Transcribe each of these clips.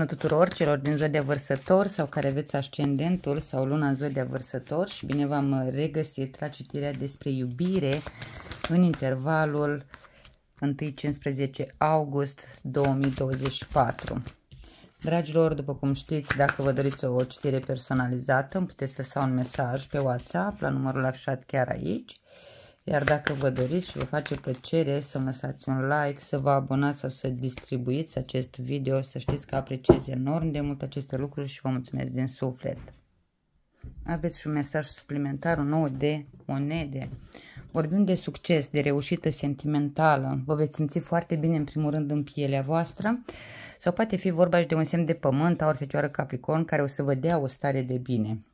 bună tuturor celor din zodia vărsător sau care veți ascendentul sau luna în zodia vărsător și bine v-am uh, regăsit la citirea despre iubire în intervalul 1-15 august 2024. Dragilor, după cum știți, dacă vă doriți o citire personalizată, îmi puteți lăsa un mesaj pe WhatsApp la numărul afișat chiar aici iar dacă vă doriți și vă face plăcere să lăsați un like, să vă abonați sau să distribuiți acest video, să știți că apreciez enorm de mult aceste lucruri și vă mulțumesc din suflet. Aveți și un mesaj suplimentar, un nou de monede. Vorbim de succes, de reușită sentimentală. Vă veți simți foarte bine, în primul rând, în pielea voastră. Sau poate fi vorba și de un semn de pământ, aur, fecioară, capricorn, care o să vă dea o stare de bine.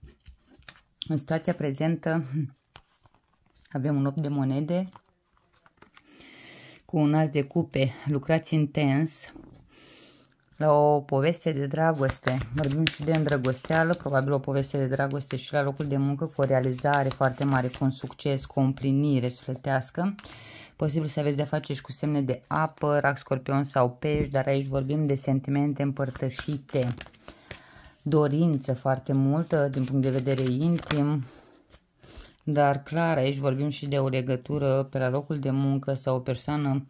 În situația prezentă, avem un 8 de monede cu un as de cupe, lucrați intens la o poveste de dragoste. Vorbim și de îndrăgosteală, probabil o poveste de dragoste și la locul de muncă cu o realizare foarte mare, cu un succes, cu o împlinire sufletească. Posibil să aveți de-a face și cu semne de apă, rac, scorpion sau pești, dar aici vorbim de sentimente împărtășite, dorință foarte multă din punct de vedere intim, dar clar, aici vorbim și de o legătură pe la locul de muncă sau o persoană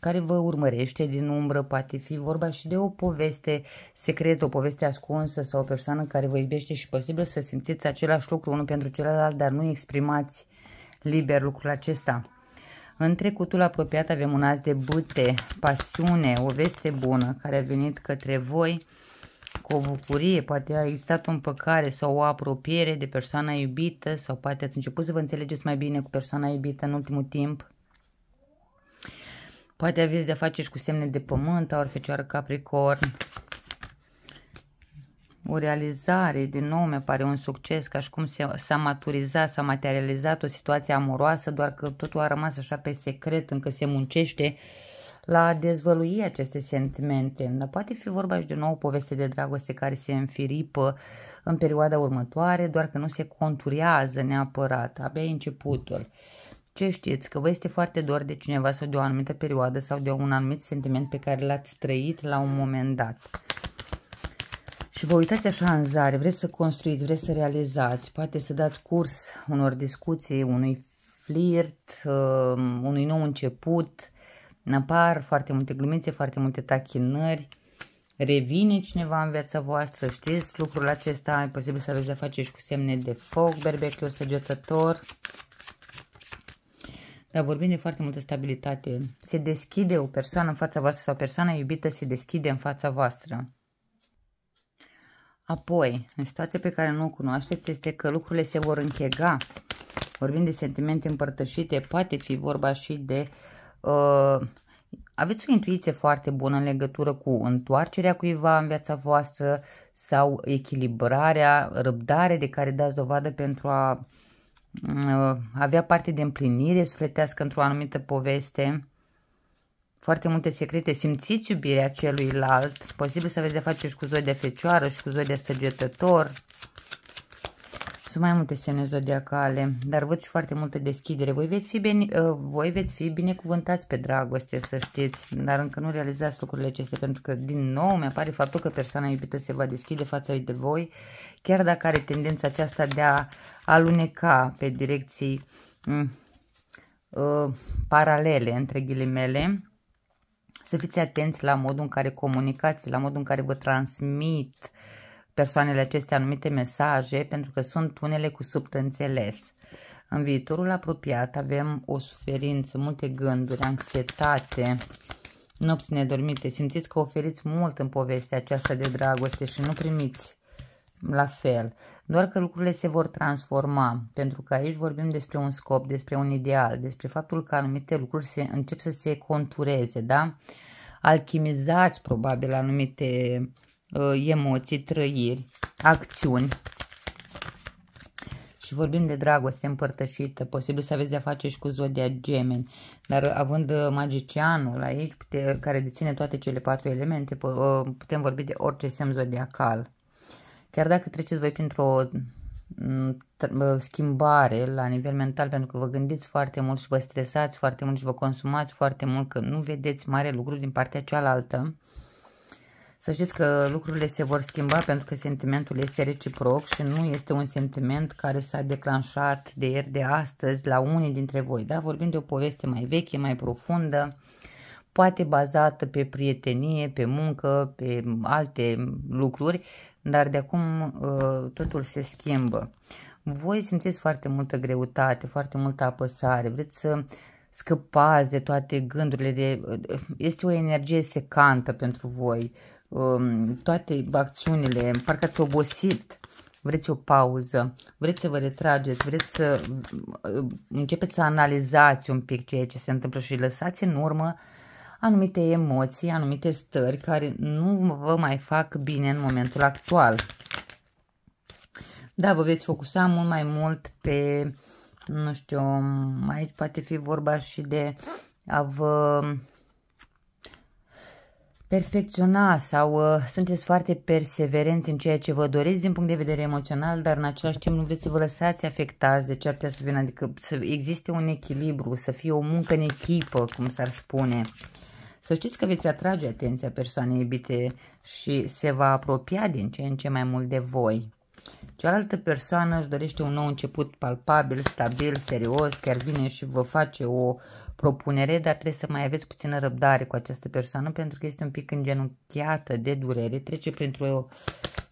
care vă urmărește din umbră, poate fi vorba și de o poveste secretă, o poveste ascunsă sau o persoană care vă iubește și posibil să simțiți același lucru unul pentru celălalt, dar nu exprimați liber lucrul acesta. În trecutul apropiat avem un as de bute, pasiune, o veste bună care a venit către voi, cu o bucurie, poate a existat o împăcare sau o apropiere de persoana iubită sau poate ați început să vă înțelegeți mai bine cu persoana iubită în ultimul timp. Poate aveți de-a face și cu semne de pământ, ori fecioară capricorn. O realizare, din nou mi pare un succes, ca și cum s-a maturizat, s-a materializat o situație amoroasă, doar că totul a rămas așa pe secret, încă se muncește uh, la a dezvălui aceste sentimente. Dar poate fi vorba și de o nouă poveste de dragoste care se înfiripă în perioada următoare, doar că nu se conturează neapărat, abia începutul. Ce știți? Că vă este foarte dor de cineva sau de o anumită perioadă sau de un anumit sentiment pe care l-ați trăit la un moment dat. Și vă uitați așa în zare, vreți să construiți, vreți să realizați, poate să dați curs unor discuții, unui flirt, um, unui nou început, Apar foarte multe glumițe, foarte multe tachinări. Revine cineva în viața voastră, știți lucrul acesta, e posibil să aveți de face și cu semne de foc, berbecul săgetător. Dar vorbim de foarte multă stabilitate. Se deschide o persoană în fața voastră sau persoana iubită se deschide în fața voastră. Apoi, în situația pe care nu o cunoașteți este că lucrurile se vor închega. Vorbim de sentimente împărtășite, poate fi vorba și de uh, uh, aveți o intuiție foarte bună în legătură cu întoarcerea cuiva în viața voastră sau echilibrarea, răbdare de care dați dovadă pentru a uh, avea parte de împlinire sufletească într-o anumită poveste. Foarte multe secrete. Simțiți iubirea celuilalt. Posibil să aveți de face și cu zoi de fecioară și cu zoi de săgetător sunt mai multe semne zodiacale, dar văd și foarte multă deschidere. Voi veți fi, bine, uh, voi veți fi binecuvântați pe dragoste, să știți, dar încă nu realizați lucrurile acestea, pentru că, din nou, mi-apare faptul că persoana iubită se va deschide față de voi, chiar dacă are tendența aceasta de a aluneca pe direcții m, mm, uh, paralele, între ghilimele. Să fiți atenți la modul în care comunicați, la modul în care vă transmit uh, persoanele acestea anumite mesaje pentru că sunt unele cu subînțeles. În viitorul apropiat avem o suferință, multe gânduri, anxietate, nopți nedormite. Simțiți că oferiți mult în povestea aceasta de dragoste și nu primiți la fel. Doar că lucrurile se vor transforma, pentru că aici vorbim despre un scop, despre un ideal, despre faptul că anumite lucruri se, încep să se contureze, da? Alchimizați probabil anumite Uh, emoții, trăiri, acțiuni. Și vorbim de dragoste împărtășită, posibil să aveți de-a face și cu zodia gemeni, dar având uh, magicianul aici, pute, care deține toate cele patru elemente, uh, putem vorbi de orice semn zodiacal. Chiar dacă treceți voi printr-o mm, schimbare la nivel mental pentru că vă gândiți foarte mult și vă stresați foarte mult și vă consumați foarte mult că nu vedeți mare lucru din partea cealaltă, uh, să știți că lucrurile se vor schimba pentru că sentimentul este reciproc și nu este un sentiment care s-a declanșat de ieri de astăzi la unii dintre voi. Da? Vorbim de o poveste mai veche, mai profundă, poate bazată pe prietenie, pe muncă, pe alte lucruri, dar de acum uh, totul se schimbă. Voi simțiți foarte multă greutate, foarte multă apăsare, vreți să scăpați de toate gândurile, de, uh, este o energie secantă pentru voi, Um, toate acțiunile, parcă ați obosit, vreți o pauză, vreți să vă retrageți, vreți să um, începeți să analizați un pic ceea ce se întâmplă și lăsați în urmă anumite emoții, anumite stări care nu vă mai fac bine în momentul actual. Da, vă veți focusa mult mai mult pe, nu știu, um, aici poate fi vorba și de a vă perfecționa sau uh, sunteți foarte perseverenți în ceea ce vă doriți din punct de vedere emoțional, dar în același timp nu vreți să vă lăsați afectați de ce ar să vină, adică să existe un echilibru, să fie o muncă în echipă, cum s-ar spune. Să știți că veți atrage atenția persoanei iubite și se va apropia din ce în ce mai mult de voi. Cealaltă persoană își dorește un nou început palpabil, stabil, serios, chiar vine și vă face o propunere, dar trebuie să mai aveți puțină răbdare cu această persoană pentru că este un pic îngenunchiată de durere, trece printr-o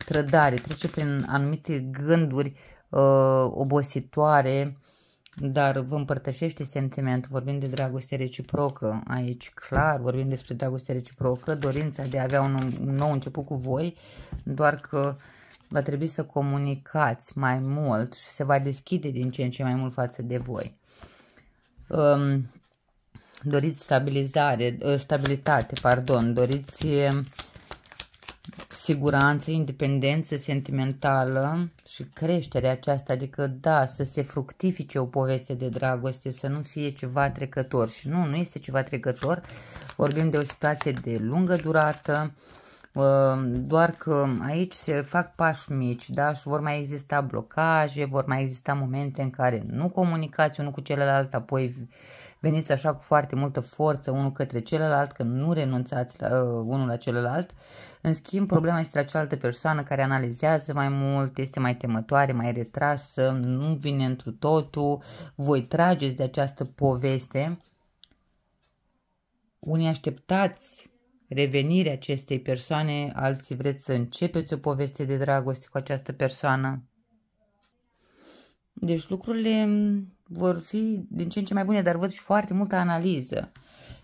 trădare, trece prin anumite gânduri uh, obositoare, dar vă împărtășește sentimentul, vorbim de dragoste reciprocă aici, clar, vorbim despre dragoste reciprocă, dorința de a avea un, un nou început cu voi, doar că uh, va trebui să comunicați mai mult și se va deschide din ce în ce mai mult față de voi. Um, doriți stabilizare, uh, stabilitate, pardon, doriți uh, siguranță, independență sentimentală și creșterea aceasta, adică da, să se fructifice o poveste de dragoste, să nu fie ceva trecător și nu, nu este ceva trecător, vorbim de o situație de lungă durată, uh, Ă, doar că aici se fac pași mici da? și vor mai exista blocaje, vor mai exista momente în care nu comunicați unul cu celălalt, apoi veniți așa cu foarte multă forță unul către celălalt, că nu renunțați la, uh, unul la celălalt. În schimb, problema este la cealaltă persoană care analizează mai mult, este mai temătoare, mai retrasă, nu vine întru totul, voi trageți de această poveste. Unii așteptați revenirea acestei persoane, alții vreți să începeți o poveste de dragoste cu această persoană. Deci lucrurile mm, vor fi din ce în ce mai bune, dar văd și foarte multă analiză.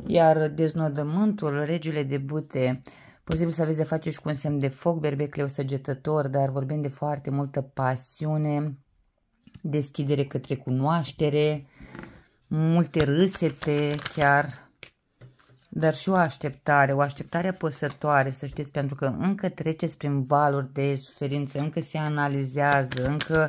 Iar deznodământul, regele de bute, posibil să aveți de face și cu un semn de foc, berbecleu săgetător, dar vorbim de foarte multă pasiune, deschidere către cunoaștere, multe râsete chiar dar și o așteptare, o așteptare păsătoare, să știți, pentru că încă treceți prin valuri de suferință, încă se analizează, încă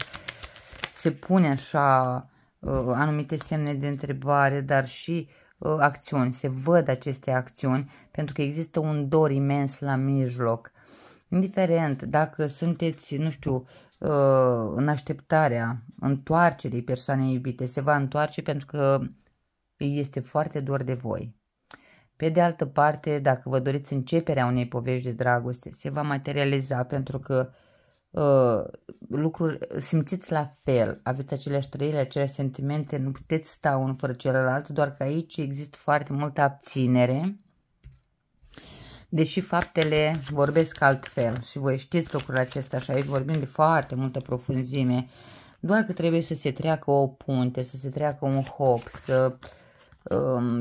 se pune așa uh, anumite semne de întrebare, dar și uh, acțiuni, se văd aceste acțiuni, pentru că există un dor imens la mijloc. Indiferent dacă sunteți, nu știu, uh, în așteptarea întoarcerii persoanei iubite, se va întoarce pentru că este foarte dor de voi. Pe de altă parte, dacă vă doriți începerea unei povești de dragoste, se va materializa pentru că uh, lucruri simțiți la fel, aveți aceleași trăiri, aceleași sentimente, nu puteți sta unul fără celălalt, doar că aici există foarte multă abținere, deși faptele vorbesc altfel și voi știți lucrurile acesta și aici vorbim de foarte multă profunzime, doar că trebuie să se treacă o punte, să se treacă un hop, să uh,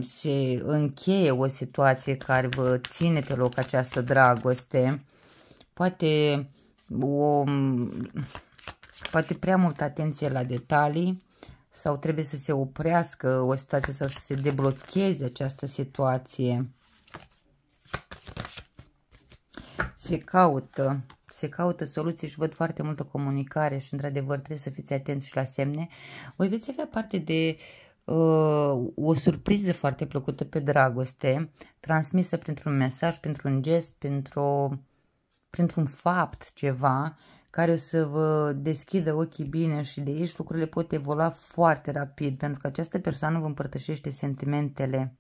se încheie o situație care vă ține pe loc această dragoste, poate, o, poate prea multă atenție la detalii sau trebuie să se oprească o situație sau să se deblocheze această situație. Se caută se caută soluții și văd foarte multă comunicare și într-adevăr trebuie să fiți atenți și la semne, voi veți avea parte de o surpriză foarte plăcută pe dragoste, transmisă printr-un mesaj, printr-un gest, printr-o, printr-un fapt, ceva care o să vă deschidă ochii bine și de aici lucrurile pot evolua foarte rapid, pentru că această persoană vă împărtășește sentimentele,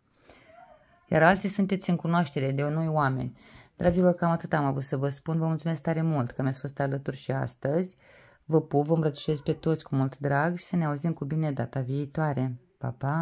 iar alții sunteți în cunoaștere de noi oameni. Dragilor, cam atât am avut să vă spun. Vă mulțumesc tare mult că mi-ați fost alături și astăzi. Vă pup, vă îmbrățișez pe toți cu mult drag și să ne auzim cu bine data viitoare. Pa, pa.